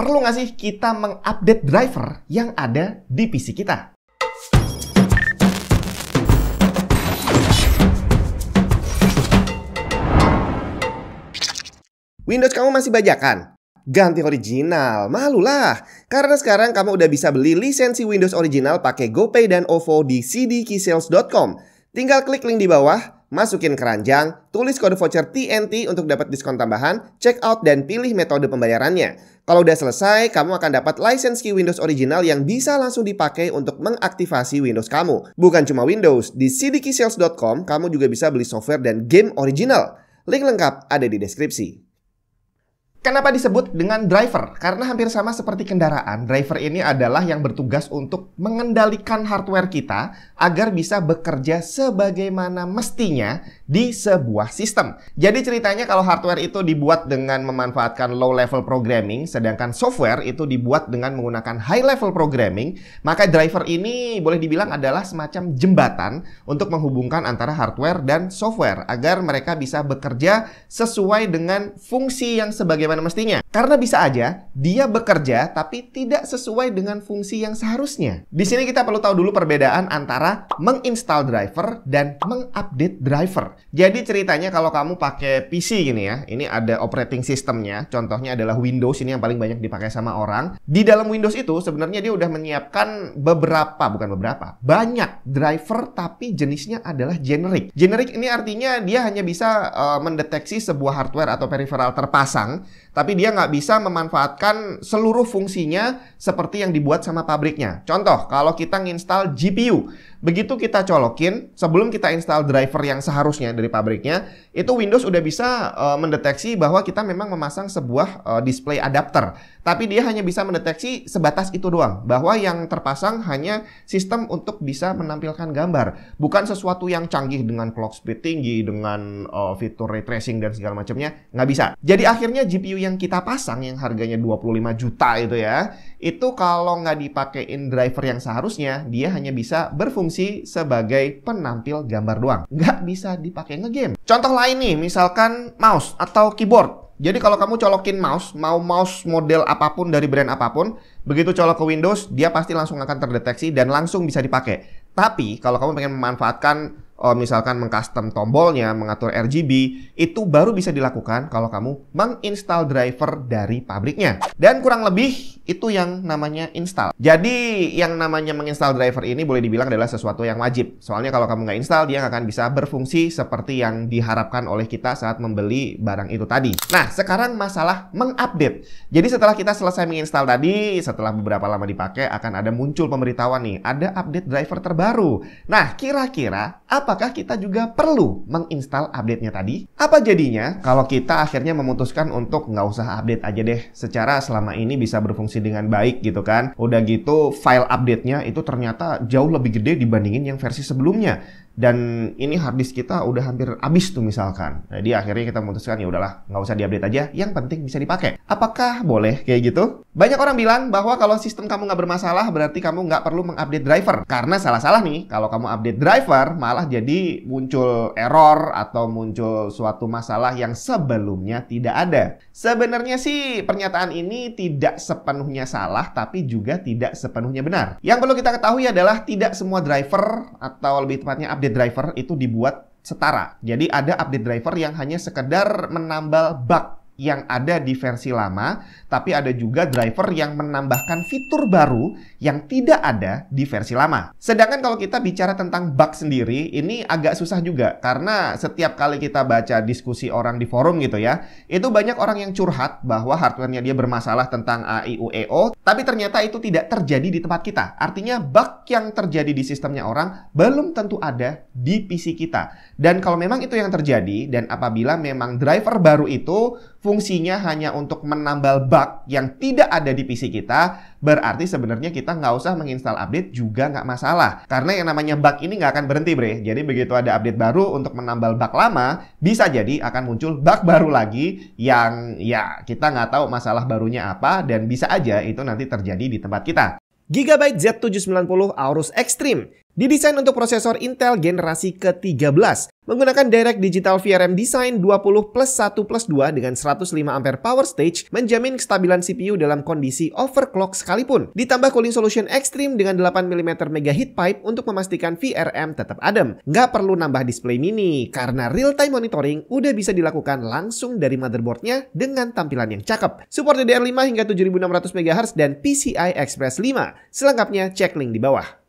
perlu nggak sih kita mengupdate driver yang ada di PC kita? Windows kamu masih bajakan? Ganti original, malulah. Karena sekarang kamu udah bisa beli lisensi Windows original pakai GoPay dan OVO di cdkeysales.com. Tinggal klik link di bawah, masukin keranjang, tulis kode voucher TNT untuk dapat diskon tambahan, check out dan pilih metode pembayarannya. Kalau udah selesai, kamu akan dapat license key Windows original yang bisa langsung dipakai untuk mengaktifasi Windows kamu. Bukan cuma Windows, di cdkeysales.com kamu juga bisa beli software dan game original. Link lengkap ada di deskripsi. Kenapa disebut dengan driver? Karena hampir sama seperti kendaraan, driver ini adalah yang bertugas untuk mengendalikan hardware kita agar bisa bekerja sebagaimana mestinya di sebuah sistem. Jadi ceritanya kalau hardware itu dibuat dengan memanfaatkan low level programming, sedangkan software itu dibuat dengan menggunakan high level programming, maka driver ini boleh dibilang adalah semacam jembatan untuk menghubungkan antara hardware dan software agar mereka bisa bekerja sesuai dengan fungsi yang sebagaimana sebagaimana mestinya. Karena bisa aja dia bekerja tapi tidak sesuai dengan fungsi yang seharusnya. Di sini kita perlu tahu dulu perbedaan antara menginstal driver dan mengupdate driver. Jadi ceritanya kalau kamu pakai PC gini ya, ini ada operating systemnya, contohnya adalah Windows ini yang paling banyak dipakai sama orang. Di dalam Windows itu sebenarnya dia udah menyiapkan beberapa, bukan beberapa, banyak driver tapi jenisnya adalah generic. Generic ini artinya dia hanya bisa uh, mendeteksi sebuah hardware atau peripheral terpasang tapi dia nggak bisa memanfaatkan seluruh fungsinya seperti yang dibuat sama pabriknya. Contoh, kalau kita nginstal GPU, Begitu kita colokin, sebelum kita install driver yang seharusnya dari pabriknya, itu Windows udah bisa uh, mendeteksi bahwa kita memang memasang sebuah uh, display adapter. Tapi dia hanya bisa mendeteksi sebatas itu doang, bahwa yang terpasang hanya sistem untuk bisa menampilkan gambar, bukan sesuatu yang canggih dengan clock speed tinggi, dengan uh, fitur ray tracing dan segala macamnya, nggak bisa. Jadi akhirnya GPU yang kita pasang yang harganya 25 juta itu ya, itu kalau nggak dipakein driver yang seharusnya, dia hanya bisa berfungsi berfungsi sebagai penampil gambar doang. Nggak bisa dipakai ngegame. Contoh lain nih, misalkan mouse atau keyboard. Jadi kalau kamu colokin mouse, mau mouse model apapun dari brand apapun, begitu colok ke Windows, dia pasti langsung akan terdeteksi dan langsung bisa dipakai. Tapi kalau kamu pengen memanfaatkan oh, misalkan mengcustom tombolnya, mengatur RGB, itu baru bisa dilakukan kalau kamu menginstal driver dari pabriknya. Dan kurang lebih itu yang namanya install. Jadi yang namanya menginstal driver ini boleh dibilang adalah sesuatu yang wajib. Soalnya kalau kamu nggak install, dia nggak akan bisa berfungsi seperti yang diharapkan oleh kita saat membeli barang itu tadi. Nah, sekarang masalah mengupdate. Jadi setelah kita selesai menginstal tadi, setelah beberapa lama dipakai, akan ada muncul pemberitahuan nih, ada update driver terbaru. Nah, kira-kira apakah kita juga perlu menginstal update-nya tadi? Apa jadinya kalau kita akhirnya memutuskan untuk nggak usah update aja deh, secara selama ini bisa berfungsi dengan baik gitu kan. Udah gitu file update-nya itu ternyata jauh lebih gede dibandingin yang versi sebelumnya dan ini harddisk kita udah hampir habis tuh misalkan. Jadi nah, akhirnya kita memutuskan ya udahlah nggak usah diupdate aja, yang penting bisa dipakai. Apakah boleh kayak gitu? Banyak orang bilang bahwa kalau sistem kamu nggak bermasalah berarti kamu nggak perlu mengupdate driver. Karena salah-salah nih, kalau kamu update driver malah jadi muncul error atau muncul suatu masalah yang sebelumnya tidak ada. Sebenarnya sih pernyataan ini tidak sepenuhnya salah tapi juga tidak sepenuhnya benar. Yang perlu kita ketahui adalah tidak semua driver atau lebih tepatnya update update driver itu dibuat setara. Jadi ada update driver yang hanya sekedar menambal bug yang ada di versi lama, tapi ada juga driver yang menambahkan fitur baru yang tidak ada di versi lama. Sedangkan kalau kita bicara tentang bug sendiri, ini agak susah juga karena setiap kali kita baca diskusi orang di forum gitu ya, itu banyak orang yang curhat bahwa hardware dia bermasalah tentang AIUEO, tapi ternyata itu tidak terjadi di tempat kita. Artinya bug yang terjadi di sistemnya orang belum tentu ada di PC kita. Dan kalau memang itu yang terjadi dan apabila memang driver baru itu fungsinya hanya untuk menambal bug yang tidak ada di PC kita, berarti sebenarnya kita nggak usah menginstal update juga nggak masalah. Karena yang namanya bug ini nggak akan berhenti, bre. Jadi begitu ada update baru untuk menambal bug lama, bisa jadi akan muncul bug baru lagi yang ya kita nggak tahu masalah barunya apa dan bisa aja itu nanti terjadi di tempat kita. Gigabyte Z790 Aorus Extreme Didesain untuk prosesor Intel generasi ke-13 menggunakan Direct Digital VRM Design 20 plus 1 plus 2 dengan 105 ampere power stage menjamin kestabilan CPU dalam kondisi overclock sekalipun. Ditambah cooling solution ekstrim dengan 8 mm mega heat pipe untuk memastikan VRM tetap adem. Nggak perlu nambah display mini karena real time monitoring udah bisa dilakukan langsung dari motherboardnya dengan tampilan yang cakep. Support DDR5 hingga 7600 MHz dan PCI Express 5. Selengkapnya cek link di bawah.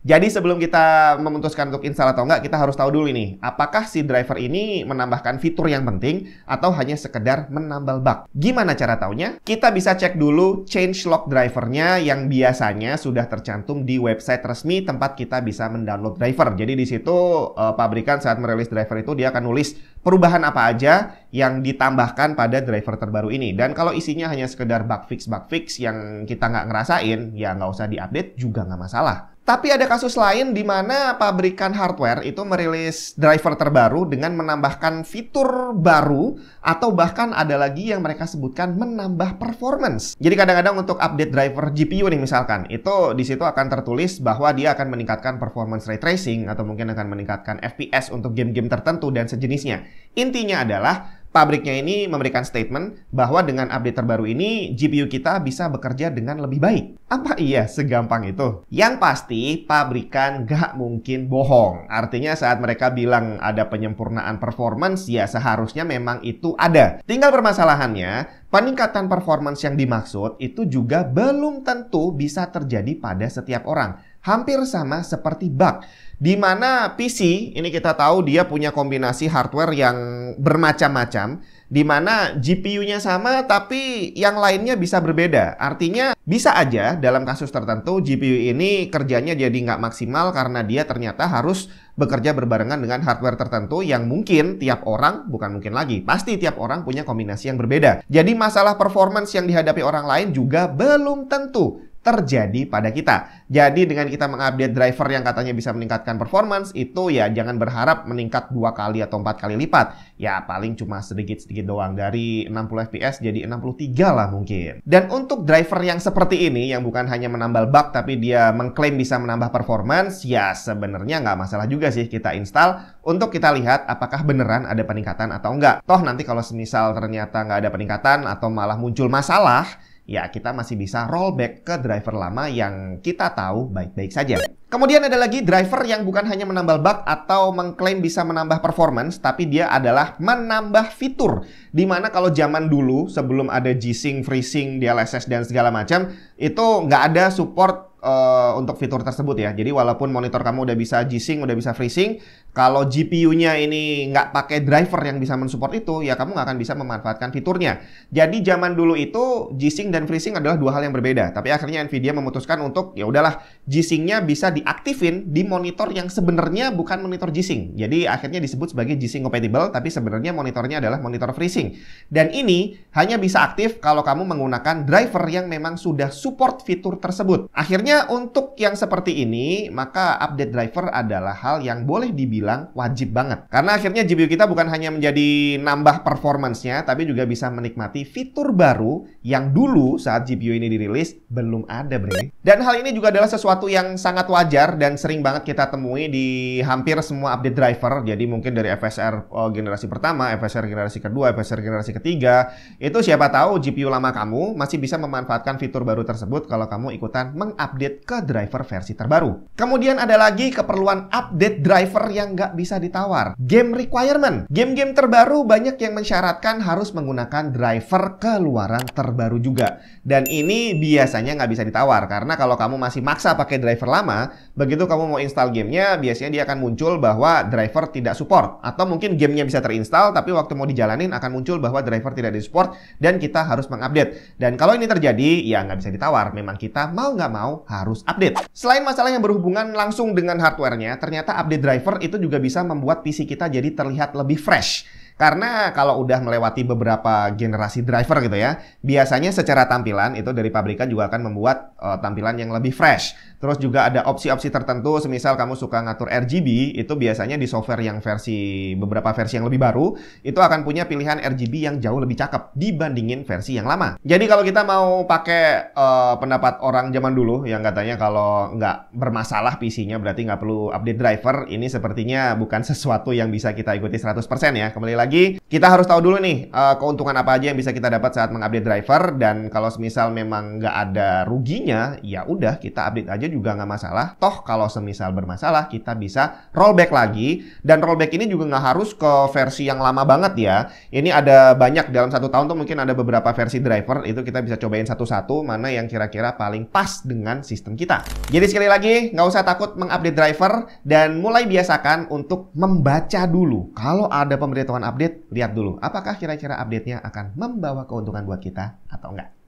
Jadi sebelum kita memutuskan untuk install atau enggak, kita harus tahu dulu nih, apakah si driver ini menambahkan fitur yang penting atau hanya sekedar menambal bug. Gimana cara taunya? Kita bisa cek dulu change log drivernya yang biasanya sudah tercantum di website resmi tempat kita bisa mendownload driver. Jadi di situ eh, pabrikan saat merilis driver itu dia akan nulis perubahan apa aja yang ditambahkan pada driver terbaru ini. Dan kalau isinya hanya sekedar bug fix bug fix yang kita nggak ngerasain, ya nggak usah diupdate juga nggak masalah. Tapi ada kasus lain di mana pabrikan hardware itu merilis driver terbaru dengan menambahkan fitur baru atau bahkan ada lagi yang mereka sebutkan menambah performance. Jadi kadang-kadang untuk update driver GPU nih misalkan, itu di situ akan tertulis bahwa dia akan meningkatkan performance ray tracing atau mungkin akan meningkatkan FPS untuk game-game tertentu dan sejenisnya. Intinya adalah pabriknya ini memberikan statement bahwa dengan update terbaru ini GPU kita bisa bekerja dengan lebih baik. Apa iya segampang itu? Yang pasti pabrikan gak mungkin bohong. Artinya saat mereka bilang ada penyempurnaan performance ya seharusnya memang itu ada. Tinggal permasalahannya peningkatan performance yang dimaksud itu juga belum tentu bisa terjadi pada setiap orang hampir sama seperti bug. Di mana PC ini kita tahu dia punya kombinasi hardware yang bermacam-macam, di mana GPU-nya sama tapi yang lainnya bisa berbeda. Artinya bisa aja dalam kasus tertentu GPU ini kerjanya jadi nggak maksimal karena dia ternyata harus bekerja berbarengan dengan hardware tertentu yang mungkin tiap orang, bukan mungkin lagi, pasti tiap orang punya kombinasi yang berbeda. Jadi masalah performance yang dihadapi orang lain juga belum tentu terjadi pada kita. Jadi dengan kita mengupdate driver yang katanya bisa meningkatkan performance itu ya jangan berharap meningkat dua kali atau empat kali lipat. Ya paling cuma sedikit-sedikit doang dari 60 fps jadi 63 lah mungkin. Dan untuk driver yang seperti ini yang bukan hanya menambal bug tapi dia mengklaim bisa menambah performance ya sebenarnya nggak masalah juga sih kita install untuk kita lihat apakah beneran ada peningkatan atau enggak. Toh nanti kalau semisal ternyata nggak ada peningkatan atau malah muncul masalah ya kita masih bisa rollback ke driver lama yang kita tahu baik-baik saja. Kemudian ada lagi driver yang bukan hanya menambah bug atau mengklaim bisa menambah performance, tapi dia adalah menambah fitur. Dimana kalau zaman dulu, sebelum ada G-Sync, FreeSync, DLSS, dan segala macam, itu nggak ada support uh, untuk fitur tersebut ya. Jadi walaupun monitor kamu udah bisa G-Sync, udah bisa FreeSync, kalau GPU-nya ini nggak pakai driver yang bisa mensupport itu, ya kamu nggak akan bisa memanfaatkan fiturnya. Jadi zaman dulu itu G-Sync dan FreeSync adalah dua hal yang berbeda. Tapi akhirnya Nvidia memutuskan untuk ya udahlah G-Sync-nya bisa diaktifin di monitor yang sebenarnya bukan monitor G-Sync. Jadi akhirnya disebut sebagai G-Sync compatible, tapi sebenarnya monitornya adalah monitor FreeSync. Dan ini hanya bisa aktif kalau kamu menggunakan driver yang memang sudah support fitur tersebut. Akhirnya untuk yang seperti ini, maka update driver adalah hal yang boleh dibilang bilang wajib banget. Karena akhirnya GPU kita bukan hanya menjadi nambah performancenya, tapi juga bisa menikmati fitur baru yang dulu saat GPU ini dirilis belum ada, bre. Dan hal ini juga adalah sesuatu yang sangat wajar dan sering banget kita temui di hampir semua update driver. Jadi mungkin dari FSR oh, generasi pertama, FSR generasi kedua, FSR generasi ketiga, itu siapa tahu GPU lama kamu masih bisa memanfaatkan fitur baru tersebut kalau kamu ikutan mengupdate ke driver versi terbaru. Kemudian ada lagi keperluan update driver yang yang nggak bisa ditawar. Game requirement. Game-game terbaru banyak yang mensyaratkan harus menggunakan driver keluaran terbaru juga. Dan ini biasanya nggak bisa ditawar. Karena kalau kamu masih maksa pakai driver lama, begitu kamu mau install gamenya, biasanya dia akan muncul bahwa driver tidak support. Atau mungkin gamenya bisa terinstall, tapi waktu mau dijalanin akan muncul bahwa driver tidak di-support dan kita harus mengupdate. Dan kalau ini terjadi, ya nggak bisa ditawar. Memang kita mau nggak mau harus update. Selain masalah yang berhubungan langsung dengan hardwarenya, ternyata update driver itu juga bisa membuat PC kita jadi terlihat lebih fresh karena kalau udah melewati beberapa generasi driver gitu ya, biasanya secara tampilan itu dari pabrikan juga akan membuat uh, tampilan yang lebih fresh. Terus juga ada opsi-opsi tertentu, semisal kamu suka ngatur RGB, itu biasanya di software yang versi beberapa versi yang lebih baru, itu akan punya pilihan RGB yang jauh lebih cakep dibandingin versi yang lama. Jadi kalau kita mau pakai uh, pendapat orang zaman dulu yang katanya kalau nggak bermasalah PC-nya berarti nggak perlu update driver, ini sepertinya bukan sesuatu yang bisa kita ikuti 100% ya. Kembali lagi lagi, kita harus tahu dulu nih uh, keuntungan apa aja yang bisa kita dapat saat mengupdate driver dan kalau semisal memang nggak ada ruginya, ya udah kita update aja juga nggak masalah. Toh kalau semisal bermasalah kita bisa rollback lagi dan rollback ini juga nggak harus ke versi yang lama banget ya. Ini ada banyak dalam satu tahun tuh mungkin ada beberapa versi driver itu kita bisa cobain satu-satu mana yang kira-kira paling pas dengan sistem kita. Jadi sekali lagi nggak usah takut mengupdate driver dan mulai biasakan untuk membaca dulu kalau ada pemberitahuan update update, lihat dulu apakah kira-kira update-nya akan membawa keuntungan buat kita atau enggak.